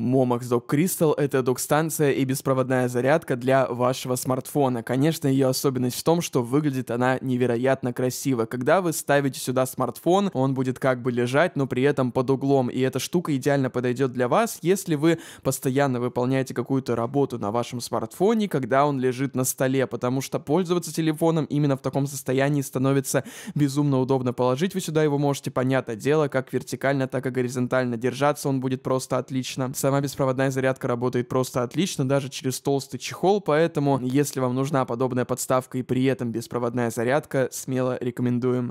Momox Dock Crystal — это док-станция и беспроводная зарядка для вашего смартфона. Конечно, ее особенность в том, что выглядит она невероятно красиво. Когда вы ставите сюда смартфон, он будет как бы лежать, но при этом под углом. И эта штука идеально подойдет для вас, если вы постоянно выполняете какую-то работу на вашем смартфоне, когда он лежит на столе, потому что пользоваться телефоном именно в таком состоянии становится безумно удобно положить. Вы сюда его можете, понятное дело, как вертикально, так и горизонтально держаться, он будет просто отлично. Со сама беспроводная зарядка работает просто отлично, даже через толстый чехол, поэтому, если вам нужна подобная подставка и при этом беспроводная зарядка, смело рекомендуем